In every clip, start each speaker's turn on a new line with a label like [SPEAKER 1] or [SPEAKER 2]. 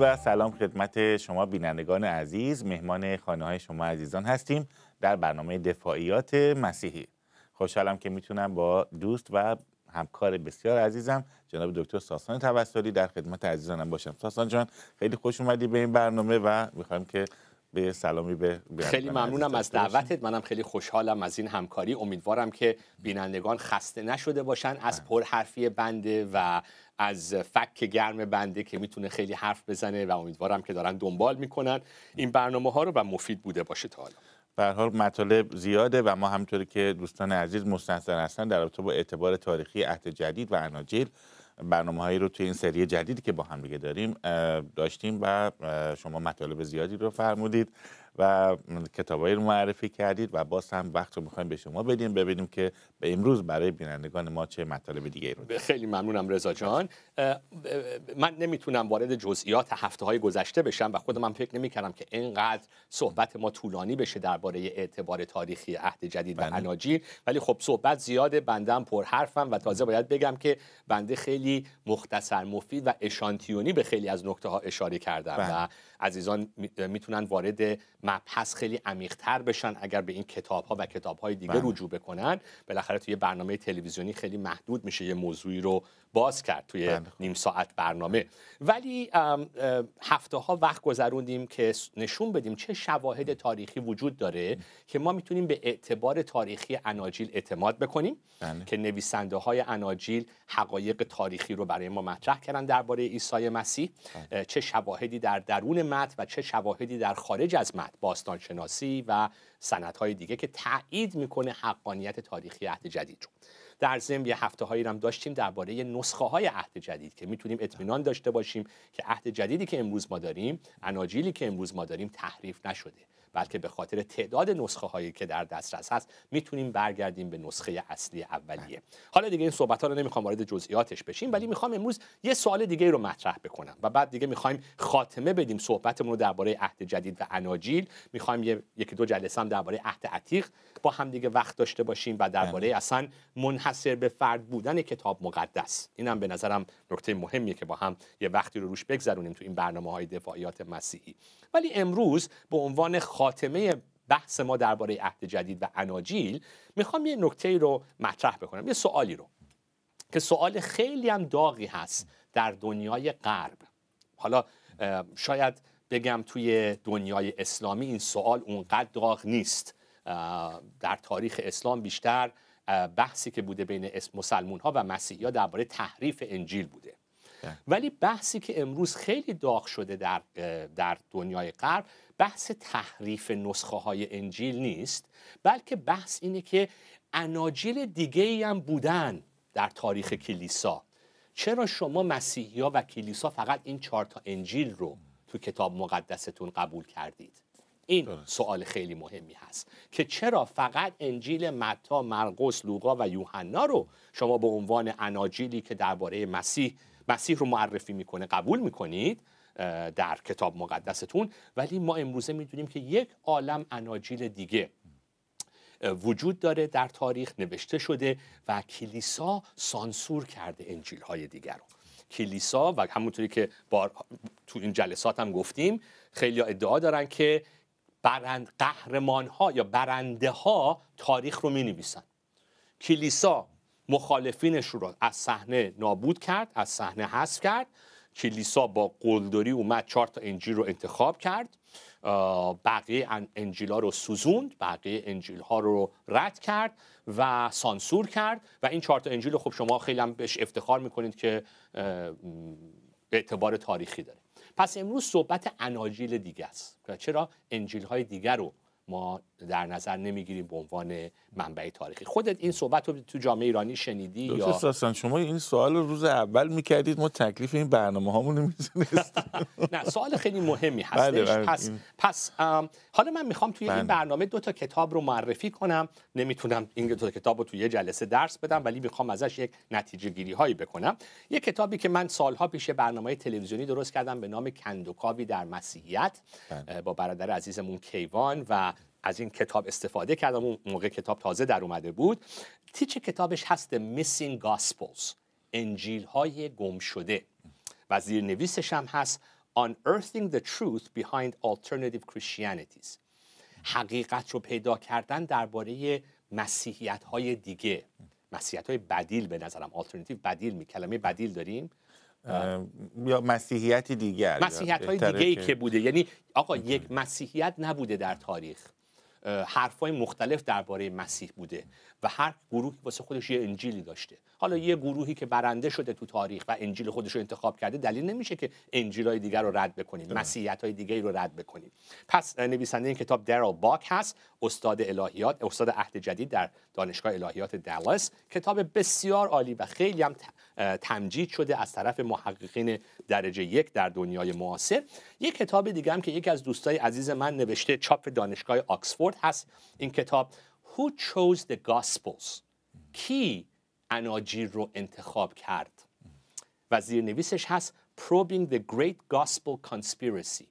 [SPEAKER 1] و سلام خدمت شما بینندگان عزیز مهمان خانه های شما عزیزان هستیم در برنامه دفاعیات مسیحی خوشحالم که میتونم با دوست و همکار بسیار عزیزم جناب دکتر ساسان توسلی در خدمت عزیزانم باشم ساسان جان خیلی خوش اومدی به این برنامه و میخوایم که به سلامی به خیلی ممنونم از دعوتت منم خیلی خوشحالم از این همکاری امیدوارم که
[SPEAKER 2] بینندگان خسته نشده باشن از بله. پرحرفی بنده و از فک گرم بنده که میتونه خیلی حرف بزنه و امیدوارم که دارن دنبال میکنن این برنامه ها رو و
[SPEAKER 1] مفید بوده باشه تا حالا به حال مطالب زیاده و ما همطوری که دوستان عزیز مستنصر هستن در رابطه با اعتبار تاریخی عهد جدید و اناجیل برنامه هایی رو توی این سری جدیدی که با هم دیگه داریم داشتیم و شما مطالب زیادی رو فرمودید و کتابایی رو معرفی کردید و باز هم وقت رو میخوایم به شما بدیم ببینیم که به امروز برای بینندگان ما چه مطالب دیگه رو خیلی ممنونم رضا جان
[SPEAKER 2] من نمیتونم وارد جزئیات هفته های گذشته بشم و خودم هم فکر نمیکردم که اینقدر صحبت ما طولانی بشه درباره اعتبار تاریخی عهد جدید و بله. اناجیل ولی خب صحبت زیاده بندم پر حرفم و تازه باید بگم که بنده خیلی مختصر مفید و اشانتیونی به خیلی از نکته ها اشاره کردم بله. و عزیزان میتونن وارد مبحث خیلی عمیقتر بشن اگر به این کتاب ها و کتاب های دیگه بله. رجوع بکنن بالاخره توی برنامه تلویزیونی خیلی محدود میشه یه موضوعی رو باز کرد توی بله، خب. نیم ساعت برنامه ولی هفته ها وقت گذروندیم که نشون بدیم چه شواهد تاریخی وجود داره که ما میتونیم به اعتبار تاریخی اناجیل اعتماد بکنیم بله. که نویسنده های اناجیل حقایق تاریخی رو برای ما مطرح کردن درباره عیسی مسیح چه شواهدی در درون متن و چه شواهدی در خارج از متن باستانشناسی و سندهای دیگه که تایید میکنه حقانیت تاریخی عهد جدید رو در ضمن یه هفته هایی هم داشتیم درباره نسخه های عهد جدید که میتونیم اطمینان داشته باشیم که عهد جدیدی که امروز ما داریم اناجیلی که امروز ما داریم تحریف نشده بلکه به خاطر تعداد نسخه هایی که در دسترس هست میتونیم برگردیم به نسخه اصلی اولیه حالا دیگه این صحبت ها رو نمیخوام وارد جزئیاتش بشیم ولی میخوام امروز یه سوال دیگه رو مطرح بکنم و بعد دیگه میخوایم خاتمه بدیم صحبتمون رو درباره عهد جدید و اناجیل میخوایم یکی دو جلسه هم درباره عهد عتیق با هم دیگه وقت داشته باشیم و درباره بله. اصلا منحصر به فرد بودن کتاب مقدس اینم به نظرم نکته مهمیه که با هم یه وقتی رو روش بگذرونیم تو این برنامه های دفاعیات مسیحی ولی امروز به عنوان خاتمه بحث ما درباره عهد جدید و اناجیل میخوام یه نکته رو مطرح بکنم یه سوالی رو که سوال خیلی هم داغی هست در دنیای غرب حالا شاید بگم توی دنیای اسلامی این سوال اونقدر داغ نیست در تاریخ اسلام بیشتر بحثی که بوده بین مسلمون ها و مسیحی ها درباره تحریف انجیل بوده ولی بحثی که امروز خیلی داغ شده در, در دنیای غرب بحث تحریف نسخه های انجیل نیست بلکه بحث اینه که اناجیل دیگه ای هم بودن در تاریخ کلیسا چرا شما مسیحی ها و کلیسا فقط این چهار تا انجیل رو تو کتاب مقدستون قبول کردید این سوال خیلی مهمی هست که چرا فقط انجیل متا، مرقس، لوقا و یوحنا رو شما به عنوان اناجیلی که درباره مسیح مسیح رو معرفی میکنه قبول میکنید در کتاب مقدستون ولی ما امروزه میدونیم که یک عالم اناجیل دیگه وجود داره در تاریخ نوشته شده و کلیسا سانسور کرده انجیل های دیگر رو کلیسا و همونطوری که بار تو این جلسات هم گفتیم خیلی ادعا دارن که برند قهرمان ها یا برنده ها تاریخ رو می نویسن کلیسا مخالفینش رو از صحنه نابود کرد از صحنه حذف کرد کلیسا با قلدری اومد چهار تا انجیل رو انتخاب کرد بقیه انجیل ها رو سوزوند بقیه انجیل ها رو رد کرد و سانسور کرد و این چهار تا انجیل رو خب شما خیلی هم بهش افتخار میکنید که اعتبار تاریخی داره پس امروز صحبت اناجیل دیگه است چرا انجیل های دیگر رو ما در نظر نمیگیریم به عنوان منبع تاریخی خودت این صحبت رو تو جامعه ایرانی شنیدی یا اساساً
[SPEAKER 1] شما این سوال رو روز اول میکردید ما تکلیف این برنامه هامون نمیدونستیم
[SPEAKER 2] نه سوال خیلی مهمی هستش بله، بله. پس پس حالا من میخوام توی این بله. برنامه دو تا کتاب رو معرفی کنم نمیتونم این دو تا کتاب رو توی یه جلسه درس بدم ولی میخوام ازش یک نتیجه گیری هایی بکنم یه کتابی که من سالها پیش برنامه تلویزیونی درست کردم به نام کندوکاوی در مسیحیت با برادر عزیزمون کیوان و از این کتاب استفاده کردم اون موقع کتاب تازه در اومده بود تیچ کتابش هست Missing Gospels انجیل های گم شده و زیر نویسش هم هست Unearthing the Truth Behind Alternative Christianities حقیقت رو پیدا کردن درباره مسیحیت های دیگه مسیحیت های بدیل به نظرم alternative بدیل می کلمه بدیل داریم
[SPEAKER 1] یا مسیحیت دیگر مسیحیت های دیگه ای که
[SPEAKER 2] بوده یعنی آقا یک مسیحیت نبوده در تاریخ حرفهای مختلف درباره مسیح بوده و هر گروهی واسه خودش یه انجیلی داشته حالا یه گروهی که برنده شده تو تاریخ و انجیل خودش رو انتخاب کرده دلیل نمیشه که انجیلای دیگر رو رد بکنیم مسیحیت های دیگه رو رد بکنیم پس نویسنده این کتاب درال باک هست استاد الهیات استاد عهد جدید در دانشگاه الهیات دالاس کتاب بسیار عالی و خیلی هم تمجید شده از طرف محققین درجه یک در دنیای معاصر یک کتاب دیگه هم که یکی از دوستای عزیز من نوشته چاپ دانشگاه آکسفورد هست این کتاب Who chose the Gospels? کی اناجیر رو انتخاب کرد؟ و نویسش هست Probing the Great Gospel Conspiracy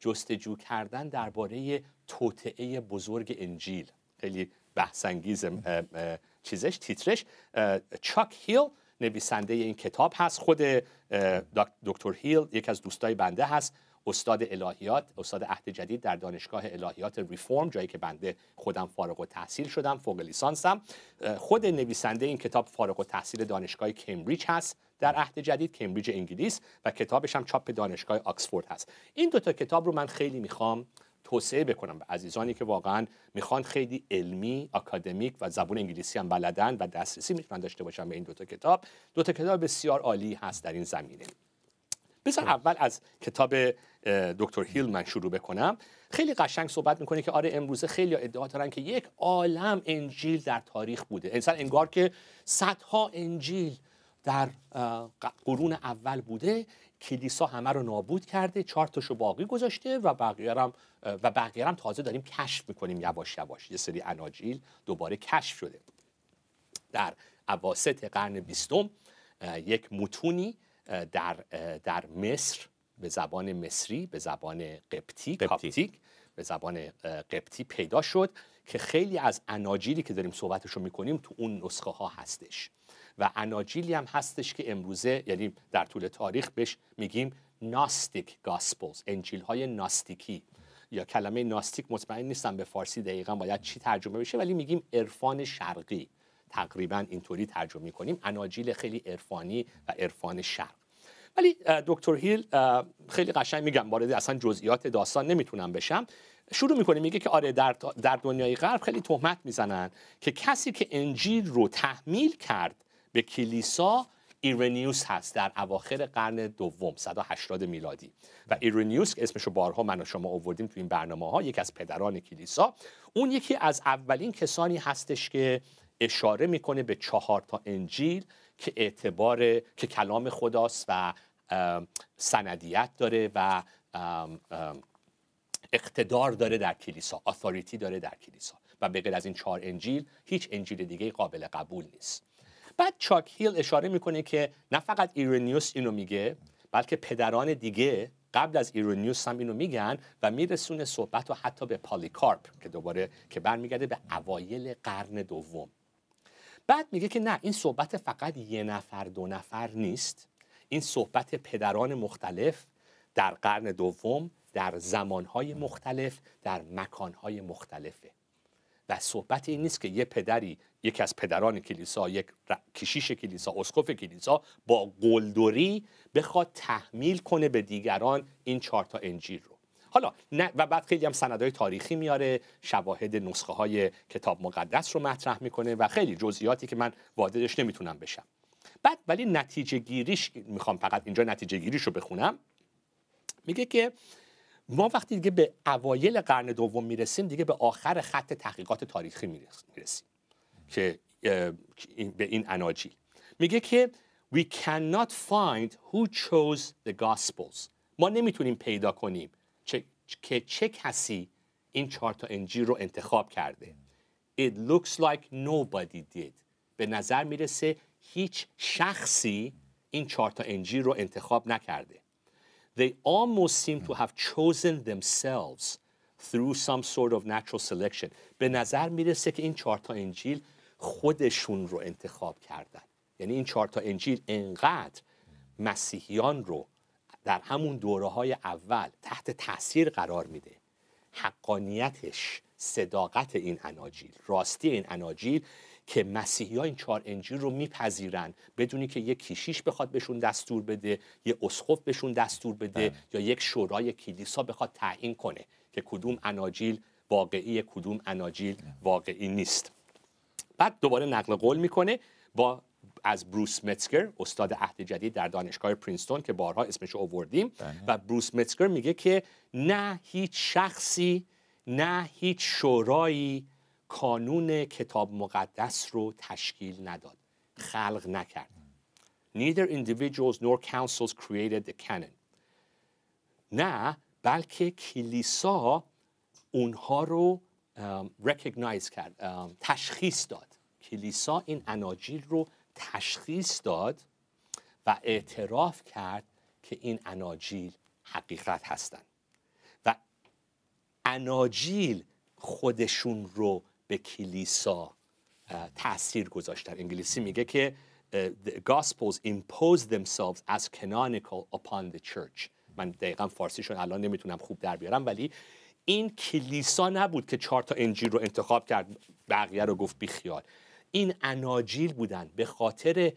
[SPEAKER 2] جستجو کردن درباره توطعه بزرگ انجیل خیلی بحثانگیز چیزش تیترش چاک هیل نویسنده این کتاب هست خود دکتر هیل یک از دوستای بنده هست استاد الهیات استاد عهد جدید در دانشگاه الهیات ریفورم جایی که بنده خودم فارغ و تحصیل شدم فوق لیسانسم خود نویسنده این کتاب فارغ و تحصیل دانشگاه کمبریج هست در عهد جدید کمبریج انگلیس و کتابش هم چاپ دانشگاه آکسفورد هست این دوتا کتاب رو من خیلی میخوام توسعه بکنم به عزیزانی که واقعا میخوان خیلی علمی اکادمیک و زبون انگلیسی هم بلدن و دسترسی میتونن داشته باشن به این دوتا کتاب دوتا کتاب بسیار عالی هست در این زمینه بذار خب. اول از کتاب دکتر هیل من شروع بکنم خیلی قشنگ صحبت میکنه که آره امروزه خیلی ادعا دارن که یک عالم انجیل در تاریخ بوده انسان انگار که صدها انجیل در قرون اول بوده کلیسا همه رو نابود کرده چهار تاشو باقی گذاشته و بقیه و بقیه تازه داریم کشف میکنیم یواش یواش یه سری اناجیل دوباره کشف شده در اواسط قرن بیستم یک متونی در, در مصر به زبان مصری به زبان قبطی, به زبان قبطی پیدا شد که خیلی از اناجیلی که داریم صحبتش رو میکنیم تو اون نسخه ها هستش و اناجیلی هم هستش که امروزه یعنی در طول تاریخ بهش میگیم ناستیک گاسپلز انجیل های ناستیکی یا کلمه ناستیک مطمئن نیستم به فارسی دقیقا باید چی ترجمه بشه ولی میگیم عرفان شرقی تقریبا اینطوری ترجمه میکنیم اناجیل خیلی عرفانی و عرفان شرق ولی دکتر هیل خیلی قشنگ میگم وارد اصلا جزئیات داستان نمیتونم بشم شروع میکنه میگه که آره در, در دنیای غرب خیلی تهمت میزنن که کسی که انجیل رو تحمیل کرد به کلیسا ایرنیوس هست در اواخر قرن دوم 180 میلادی و ایرنیوس که اسمشو بارها من و شما آوردیم تو این برنامه ها یکی از پدران کلیسا اون یکی از اولین کسانی هستش که اشاره میکنه به چهار تا انجیل که اعتبار که کلام خداست و سندیت داره و اقتدار داره در کلیسا آثاریتی داره در کلیسا و به غیر از این چهار انجیل هیچ انجیل دیگه قابل قبول نیست بعد چاک هیل اشاره میکنه که نه فقط ایرنیوس اینو میگه بلکه پدران دیگه قبل از ایرونیوس هم اینو میگن و میرسونه صحبت رو حتی به پالیکارپ که دوباره که برمیگرده به اوایل قرن دوم بعد میگه که نه این صحبت فقط یه نفر دو نفر نیست این صحبت پدران مختلف در قرن دوم در زمانهای مختلف در مکانهای مختلفه و صحبت این نیست که یه پدری یکی از پدران کلیسا یک کشیش کلیسا اسقف کلیسا با قلدری بخواد تحمیل کنه به دیگران این چهار تا انجیل رو حالا نه و بعد خیلی هم سندهای تاریخی میاره شواهد نسخه های کتاب مقدس رو مطرح میکنه و خیلی جزئیاتی که من واردش نمیتونم بشم بعد ولی نتیجه گیریش میخوام فقط اینجا نتیجه گیریش رو بخونم میگه که ما وقتی دیگه به اوایل قرن دوم میرسیم دیگه به آخر خط تحقیقات تاریخی میرسیم که به این اناجی میگه که we cannot find who chose the gospels ما نمیتونیم پیدا کنیم که چه کسی این چهار تا انجیل رو انتخاب کرده it looks like nobody did به نظر میرسه هیچ شخصی این چهار تا انجیل رو انتخاب نکرده They almost seem to have chosen themselves through some sort of natural selection به نظر میرسه که این چارتا انجیل خودشون رو انتخاب کردن یعنی این چهار انجیل انقدر مسیحیان رو در همون دوره های اول تحت تاثیر قرار میده حقانیتش صداقت این اناجیل راستی این اناجیل که مسیحی این چهار انجیل رو میپذیرن بدونی که یک کیشیش بخواد بهشون دستور بده یه اسخف بهشون دستور بده بله. یا یک شورای کلیسا بخواد تعیین کنه که کدوم اناجیل واقعی کدوم اناجیل بله. واقعی نیست بعد دوباره نقل قول میکنه با از بروس متسکر استاد عهد جدید در دانشگاه پرینستون که بارها اسمش رو آوردیم بله. و بروس متسکر میگه که نه هیچ شخصی نه هیچ شورایی کانون کتاب مقدس رو تشکیل نداد خلق نکرد neither individuals nor councils created the canon نه بلکه کلیسا اونها رو کرد تشخیص داد کلیسا این اناجیل رو تشخیص داد و اعتراف کرد که این اناجیل حقیقت هستند و اناجیل خودشون رو به کلیسا تاثیر گذاشتن انگلیسی میگه که the gospels impose themselves as canonical upon the church من دقیقا فارسیشون الان نمیتونم خوب در بیارم ولی این کلیسا نبود که چهار تا انجیل رو انتخاب کرد بقیه رو گفت بیخیال این اناجیل بودن به خاطر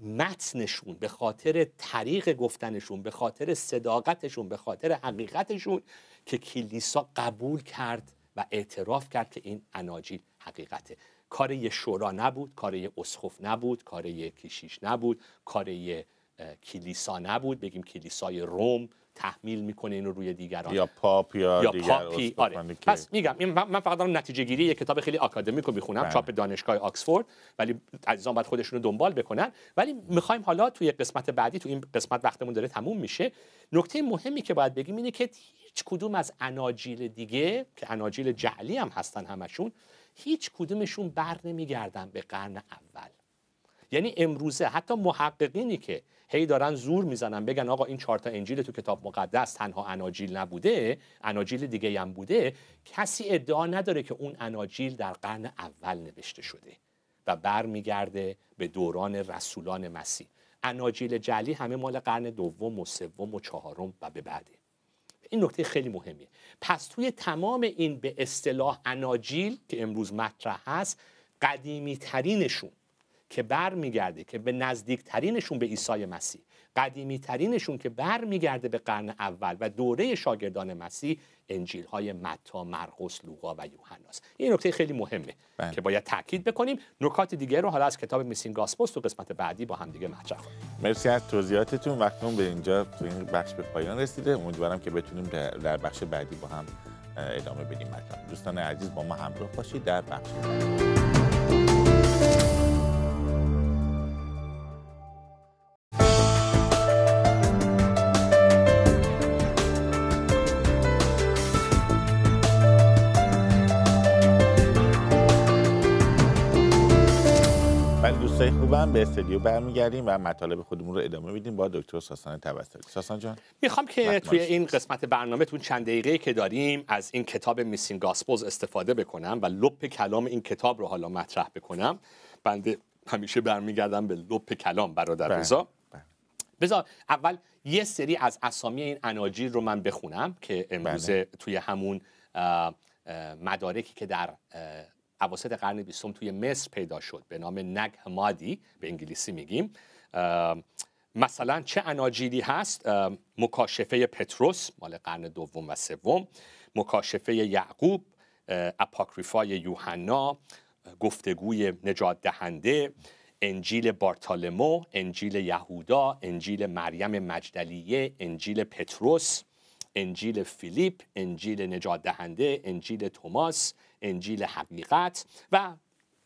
[SPEAKER 2] متنشون به خاطر طریق گفتنشون به خاطر صداقتشون به خاطر حقیقتشون که کلیسا قبول کرد و اعتراف کرد که این اناجیل حقیقته کار یه شورا نبود کار یه اسخف نبود کار یه کشیش نبود کار یه کلیسا نبود بگیم کلیسای روم تحمیل میکنه اینو روی دیگران یا
[SPEAKER 1] پاپ یا, دیگر پاپی
[SPEAKER 2] آره. پس میگم من فقط دارم نتیجه گیری یه کتاب خیلی آکادمیکو میخونم بله. چاپ دانشگاه آکسفورد ولی عزیزان باید خودشون رو دنبال بکنن ولی میخوایم حالا توی قسمت بعدی تو این قسمت وقتمون داره تموم میشه نکته مهمی که باید بگیم اینه که هیچ کدوم از اناجیل دیگه که اناجیل جعلی هم هستن همشون هیچ کدومشون بر نمیگردن به قرن اول یعنی امروزه حتی محققینی که هی دارن زور میزنن بگن آقا این چارتا انجیل تو کتاب مقدس تنها اناجیل نبوده اناجیل دیگه هم بوده کسی ادعا نداره که اون اناجیل در قرن اول نوشته شده و برمیگرده به دوران رسولان مسیح اناجیل جلی همه مال قرن دوم و سوم و چهارم و به بعده این نکته خیلی مهمیه پس توی تمام این به اصطلاح اناجیل که امروز مطرح هست قدیمی ترینشون که بر میگرده که به نزدیکترینشون به عیسی مسیح قدیمی ترینشون که بر میگرده به قرن اول و دوره شاگردان مسیح انجیل های متا، مرقس، لوقا و یوحناست. این نکته خیلی مهمه بله. که باید تاکید بکنیم. نکات دیگه رو حالا از کتاب میسین گاسپوس تو قسمت بعدی با هم دیگه مطرح کنیم.
[SPEAKER 1] مرسی از توضیحاتتون. وقتمون به اینجا تو این بخش به پایان رسیده. امیدوارم که بتونیم در بخش بعدی با هم ادامه بدیم مطلب. دوستان عزیز با ما همراه باشید در بخش بعدی. به استودیو برمیگردیم و مطالب خودمون رو ادامه میدیم با دکتر ساسان توسلی ساسان جان
[SPEAKER 2] میخوام که توی این قسمت تون چند دقیقه که داریم از این کتاب میسین گاسپوز استفاده بکنم و لپ کلام این کتاب رو حالا مطرح بکنم بنده همیشه برمیگردم به لپ کلام برادر بله، رضا بله. بذار اول یه سری از اسامی این اناجیل رو من بخونم که امروزه بله. توی همون مدارکی که در اواسط قرن بیستم توی مصر پیدا شد به نام نگ همادی به انگلیسی میگیم مثلا چه اناجیلی هست مکاشفه پتروس مال قرن دوم و سوم مکاشفه یعقوب اپاکریفای یوحنا گفتگوی نجات دهنده انجیل بارتالمو انجیل یهودا انجیل مریم مجدلیه انجیل پتروس انجیل فیلیپ انجیل نجات دهنده انجیل توماس انجیل حقیقت و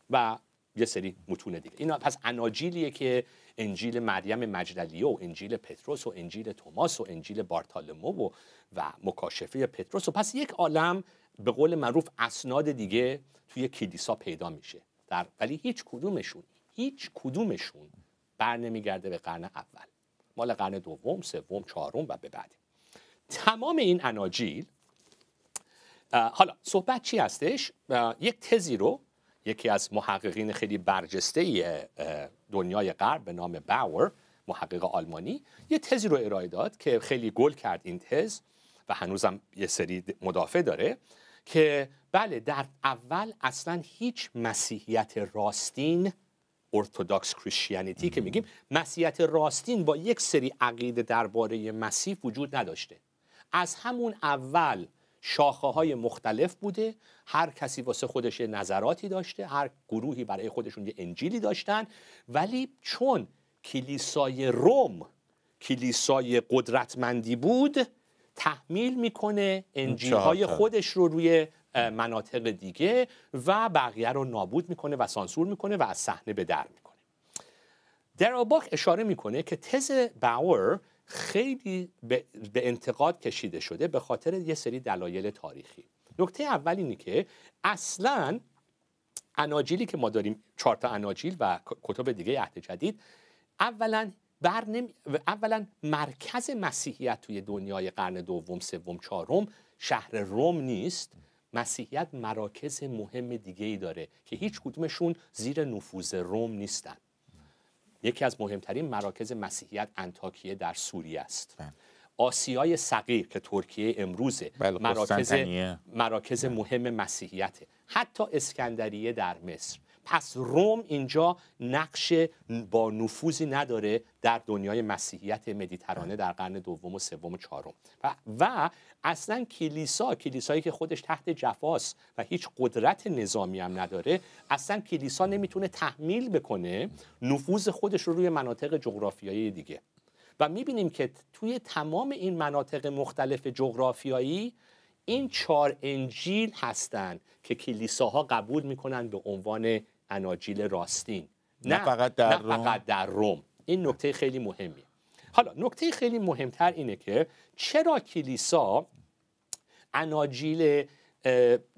[SPEAKER 2] و یه سری متون دیگه اینا پس اناجیلیه که انجیل مریم مجدلیه و انجیل پتروس و انجیل توماس و انجیل بارتالمو و و مکاشفه پتروس و پس یک عالم به قول معروف اسناد دیگه توی کلیسا پیدا میشه در ولی هیچ کدومشون هیچ کدومشون بر نمیگرده به قرن اول مال قرن دوم سوم چهارم و به بعد تمام این اناجیل حالا صحبت چی هستش یک تزی رو یکی از محققین خیلی برجسته دنیای غرب به نام باور محقق آلمانی یه تزی رو ارائه داد که خیلی گل کرد این تز و هنوزم یه سری مدافع داره که بله در اول اصلا هیچ مسیحیت راستین ارتودکس کریشیانیتی که میگیم مسیحیت راستین با یک سری عقیده درباره مسیح وجود نداشته از همون اول شاخه های مختلف بوده هر کسی واسه خودش نظراتی داشته هر گروهی برای خودشون یه انجیلی داشتن ولی چون کلیسای روم کلیسای قدرتمندی بود تحمیل میکنه انجیل های خودش رو روی مناطق دیگه و بقیه رو نابود میکنه و سانسور میکنه و از صحنه به در میکنه دراباک اشاره میکنه که تز باور خیلی به انتقاد کشیده شده به خاطر یه سری دلایل تاریخی نکته اول اینه که اصلا اناجیلی که ما داریم چهار تا اناجیل و کتب دیگه عهد جدید اولا اولا مرکز مسیحیت توی دنیای قرن دوم سوم چهارم شهر روم نیست مسیحیت مراکز مهم دیگه ای داره که هیچ کدومشون زیر نفوذ روم نیستن یکی از مهمترین مراکز مسیحیت انتاکیه در سوریه است بله. آسیای صغیر که ترکیه امروزه بله، مراکز, مراکز بله. مهم مسیحیته حتی اسکندریه در مصر پس روم اینجا نقش با نفوذی نداره در دنیای مسیحیت مدیترانه در قرن دوم و سوم و چهارم و, و اصلا کلیسا کلیسایی که خودش تحت جفاس و هیچ قدرت نظامی هم نداره اصلا کلیسا نمیتونه تحمیل بکنه نفوذ خودش رو روی مناطق جغرافیایی دیگه و میبینیم که توی تمام این مناطق مختلف جغرافیایی این چهار انجیل هستند که کلیساها قبول میکنند به عنوان اناجیل راستین نه, فقط در روم. فقط این نکته خیلی مهمیه حالا نکته خیلی مهمتر اینه که چرا کلیسا اناجیل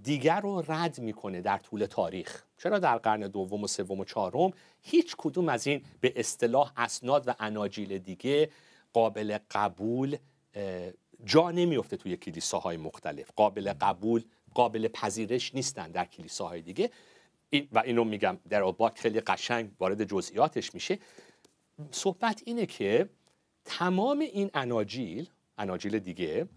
[SPEAKER 2] دیگر رو رد میکنه در طول تاریخ چرا در قرن دوم و سوم و چهارم هیچ کدوم از این به اصطلاح اسناد و اناجیل دیگه قابل قبول جا نمیفته توی کلیساهای مختلف قابل قبول قابل پذیرش نیستن در کلیساهای دیگه این و اینو میگم در باک خیلی قشنگ وارد جزئیاتش میشه صحبت اینه که تمام این اناجیل اناجیل دیگه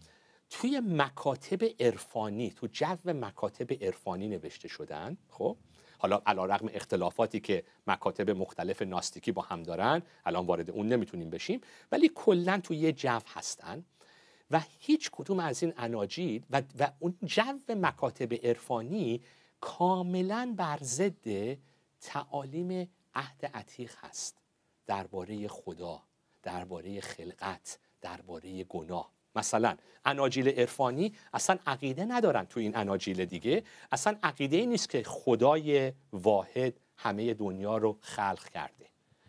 [SPEAKER 2] توی مکاتب عرفانی تو جو مکاتب عرفانی نوشته شدن خب حالا علا رقم اختلافاتی که مکاتب مختلف ناستیکی با هم دارن الان وارد اون نمیتونیم بشیم ولی کلا تو یه جو هستن و هیچ کدوم از این اناجیل و, و اون جو مکاتب عرفانی کاملا بر ضد تعالیم عهد عتیق هست درباره خدا درباره خلقت درباره گناه مثلا اناجیل عرفانی اصلا عقیده ندارن تو این اناجیل دیگه اصلا عقیده ای نیست که خدای واحد همه دنیا رو خلق کرده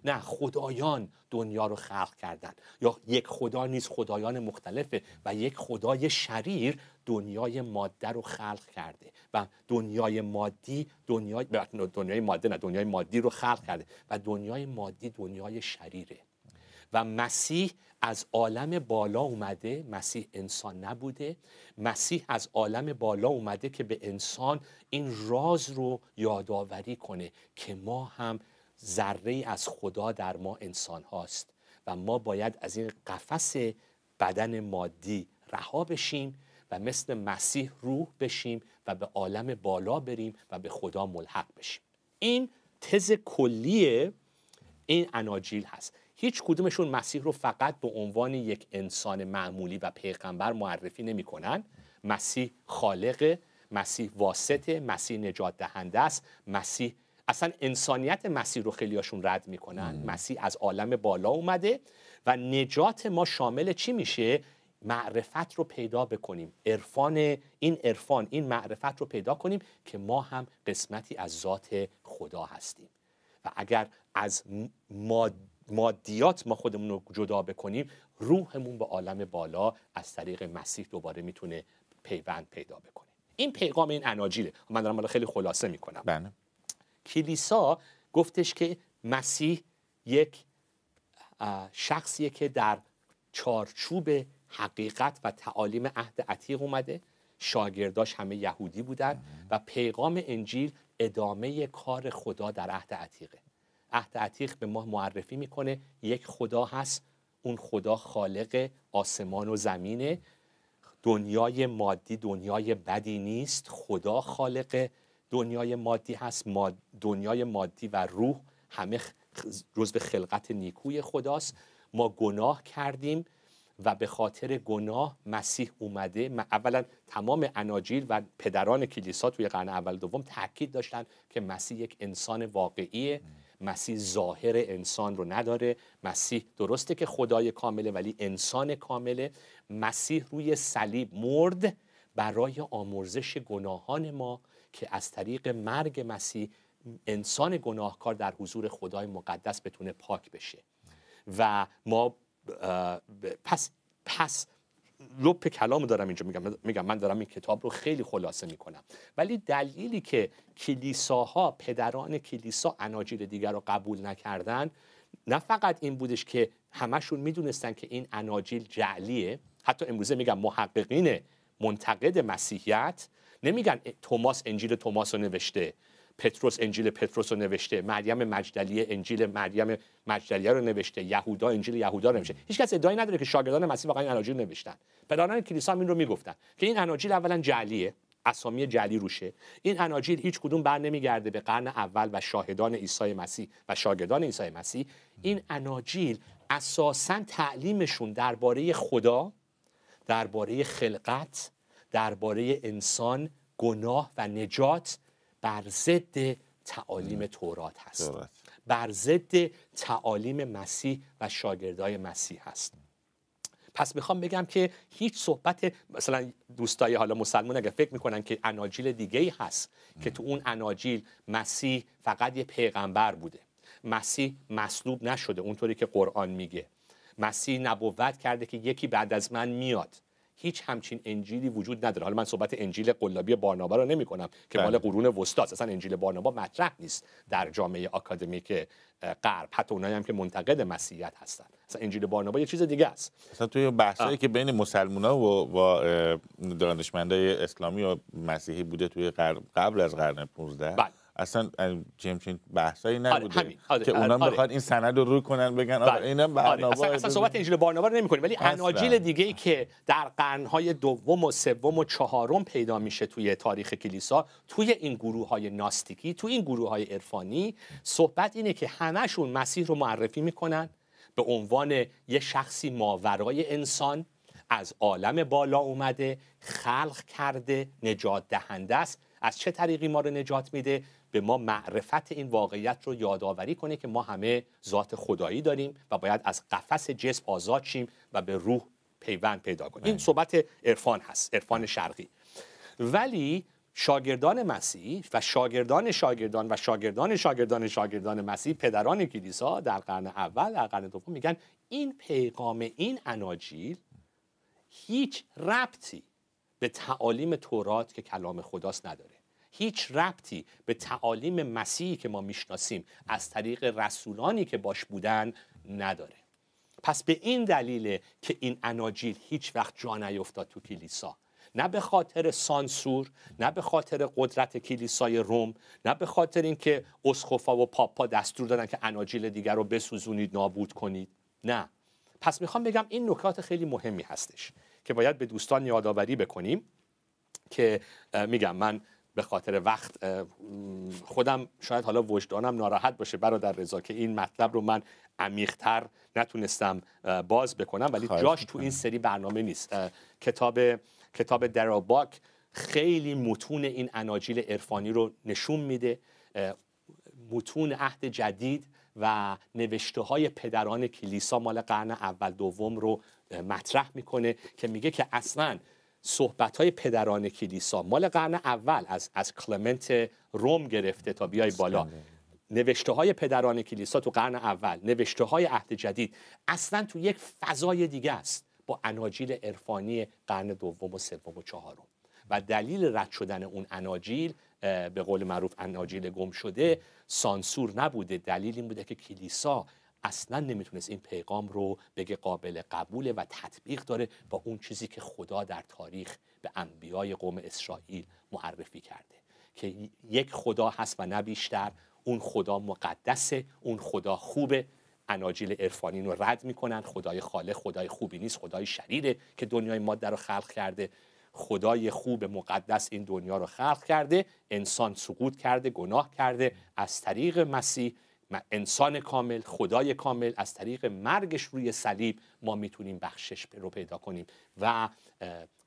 [SPEAKER 2] نه خدایان دنیا رو خلق کردن یا یک خدا نیست خدایان مختلفه و یک خدای شریر دنیای ماده رو خلق کرده و دنیای مادی دنیای دنیای ماده نه دنیای مادی رو خلق کرده و دنیای مادی دنیای شریره و مسیح از عالم بالا اومده مسیح انسان نبوده مسیح از عالم بالا اومده که به انسان این راز رو یادآوری کنه که ما هم ذره از خدا در ما انسان هاست و ما باید از این قفس بدن مادی رها بشیم و مثل مسیح روح بشیم و به عالم بالا بریم و به خدا ملحق بشیم این تز کلی این اناجیل هست هیچ کدومشون مسیح رو فقط به عنوان یک انسان معمولی و پیغمبر معرفی کنن مسیح خالق مسیح واسطه مسیح نجات دهنده است مسیح اصلا انسانیت مسیح رو خیلیاشون رد میکنن مم. مسیح از عالم بالا اومده و نجات ما شامل چی میشه معرفت رو پیدا بکنیم عرفان این عرفان این معرفت رو پیدا کنیم که ما هم قسمتی از ذات خدا هستیم و اگر از مادیات ما خودمون رو جدا بکنیم روحمون به عالم بالا از طریق مسیح دوباره میتونه پیوند پیدا بکنه این پیغام این اناجیله من دارم خیلی خلاصه میکنم بله. کلیسا گفتش که مسیح یک شخصیه که در چارچوب حقیقت و تعالیم عهد عتیق اومده شاگرداش همه یهودی بودن و پیغام انجیل ادامه کار خدا در عهد عتیقه عهد عتیق به ما معرفی میکنه یک خدا هست اون خدا خالق آسمان و زمینه دنیای مادی دنیای بدی نیست خدا خالق دنیای مادی هست ماد دنیای مادی و روح همه روز به خلقت نیکوی خداست ما گناه کردیم و به خاطر گناه مسیح اومده اولا تمام اناجیل و پدران کلیسا توی قرن اول دوم تاکید داشتن که مسیح یک انسان واقعیه مسیح ظاهر انسان رو نداره مسیح درسته که خدای کامله ولی انسان کامله مسیح روی صلیب مرد برای آمرزش گناهان ما که از طریق مرگ مسیح انسان گناهکار در حضور خدای مقدس بتونه پاک بشه و ما پس پس لپ کلام دارم اینجا میگم میگم من دارم این کتاب رو خیلی خلاصه میکنم ولی دلیلی که کلیساها پدران کلیسا اناجیل دیگر رو قبول نکردن نه فقط این بودش که همشون میدونستن که این اناجیل جعلیه حتی امروزه میگم محققین منتقد مسیحیت نمیگن توماس انجیل توماس رو نوشته پتروس انجیل پتروس رو نوشته مریم مجدلیه انجیل مریم مجدلیه رو نوشته یهودا انجیل یهودا رو نوشته هیچکس ادعایی نداره که شاگردان مسیح واقعا این اناجیل نوشتن پدران کلیسا این رو میگفتن که این اناجیل اولا جعلیه اسامی جلی روشه این اناجیل هیچ کدوم بر نمیگرده به قرن اول و شاهدان عیسی مسیح و شاگردان عیسی مسیح این اناجیل اساسا تعلیمشون درباره خدا درباره خلقت درباره انسان گناه و نجات بر ضد تعالیم تورات هست بر ضد تعالیم مسیح و شاگردای مسیح هست پس میخوام بگم که هیچ صحبت مثلا دوستای حالا مسلمان اگر فکر میکنن که اناجیل دیگه ای هست که تو اون اناجیل مسیح فقط یه پیغمبر بوده مسیح مصلوب نشده اونطوری که قرآن میگه مسیح نبوت کرده که یکی بعد از من میاد هیچ همچین انجیلی وجود نداره حالا من صحبت انجیل قلابی بارنابا رو نمی کنم که بله. مال قرون وسطاست اصلا انجیل بارنابا مطرح نیست در جامعه آکادمیک غرب حتی اونایی هم که منتقد مسیحیت هستن اصلا انجیل بارنابا یه چیز دیگه است
[SPEAKER 1] اصلا توی بحثایی که بین مسلمونا و, و دانشمندای اسلامی و مسیحی بوده توی قبل از قرن 15 اصلا چمچین بحثایی آره، نبوده آره، که اونا آره، میخواد این سند رو روی کنن بگن بله. آره اینم برنامه اصلا, صحبت انجیل بارنابا رو کنیم ولی اناجیل
[SPEAKER 2] دیگه ای که در قرنهای دوم و سوم و چهارم پیدا میشه توی تاریخ کلیسا توی این گروه های ناستیکی توی این گروه های عرفانی صحبت اینه که همشون مسیح رو معرفی میکنن به عنوان یه شخصی ماورای انسان از عالم بالا اومده خلق کرده نجات دهنده است از چه طریقی ما رو نجات میده به ما معرفت این واقعیت رو یادآوری کنه که ما همه ذات خدایی داریم و باید از قفس جسم آزاد شیم و به روح پیوند پیدا کنیم این بله. صحبت عرفان هست عرفان شرقی ولی شاگردان مسیح و شاگردان شاگردان و شاگردان شاگردان شاگردان مسیح پدران کلیسا در قرن اول در قرن دوم میگن این پیغام این اناجیل هیچ ربطی به تعالیم تورات که کلام خداست نداره هیچ ربطی به تعالیم مسیحی که ما میشناسیم از طریق رسولانی که باش بودن نداره پس به این دلیل که این اناجیل هیچ وقت جا نیفتاد تو کلیسا نه به خاطر سانسور نه به خاطر قدرت کلیسای روم نه به خاطر اینکه اسخفا و پاپا دستور دادن که اناجیل دیگر رو بسوزونید نابود کنید نه پس میخوام بگم این نکات خیلی مهمی هستش که باید به دوستان یادآوری بکنیم که میگم من به خاطر وقت خودم شاید حالا وجدانم ناراحت باشه برادر رضا که این مطلب رو من عمیقتر نتونستم باز بکنم ولی جاش تو این سری برنامه نیست کتاب کتاب دراباک خیلی متون این اناجیل عرفانی رو نشون میده متون عهد جدید و نوشته های پدران کلیسا مال قرن اول دوم رو مطرح میکنه که میگه که اصلا صحبت های پدران کلیسا مال قرن اول از از کلمنت روم گرفته تا بیای بالا نوشته های پدران کلیسا تو قرن اول نوشته های عهد جدید اصلا تو یک فضای دیگه است با اناجیل عرفانی قرن دوم و سوم و چهارم و دلیل رد شدن اون اناجیل به قول معروف اناجیل گم شده سانسور نبوده دلیل این بوده که کلیسا اصلا نمیتونست این پیغام رو بگه قابل قبوله و تطبیق داره با اون چیزی که خدا در تاریخ به انبیای قوم اسرائیل معرفی کرده که یک خدا هست و نه بیشتر اون خدا مقدسه اون خدا خوبه اناجیل عرفانی رو رد میکنن خدای خاله خدای خوبی نیست خدای شریره که دنیای ماده رو خلق کرده خدای خوب مقدس این دنیا رو خلق کرده انسان سقوط کرده گناه کرده از طریق مسیح انسان کامل خدای کامل از طریق مرگش روی صلیب ما میتونیم بخشش رو پیدا کنیم و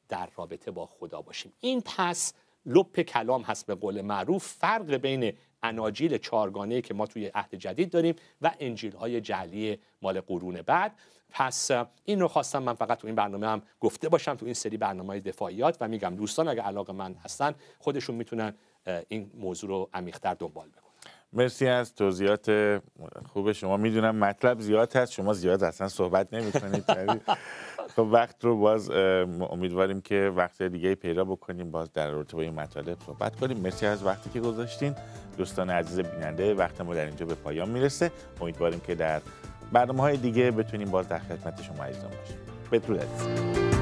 [SPEAKER 2] در رابطه با خدا باشیم این پس لپ کلام هست به قول معروف فرق بین اناجیل چارگانه که ما توی عهد جدید داریم و انجیل های جعلی مال قرون بعد پس این رو خواستم من فقط تو این برنامه هم گفته باشم تو این سری برنامه دفاعیات و میگم دوستان اگر علاقه من هستن خودشون میتونن
[SPEAKER 1] این موضوع رو عمیقتر دنبال بکنن مرسی از توضیحات خوب شما میدونم مطلب زیاد هست شما زیاد اصلا صحبت نمیکنید کنید خب وقت رو باز امیدواریم که وقت دیگه پیدا بکنیم باز در رابطه با این مطالب صحبت کنیم مرسی از وقتی که گذاشتین دوستان عزیز بیننده وقت ما در اینجا به پایان میرسه امیدواریم که در برنامه های دیگه بتونیم باز در خدمت شما عزیزان باشیم بدرود عزیزم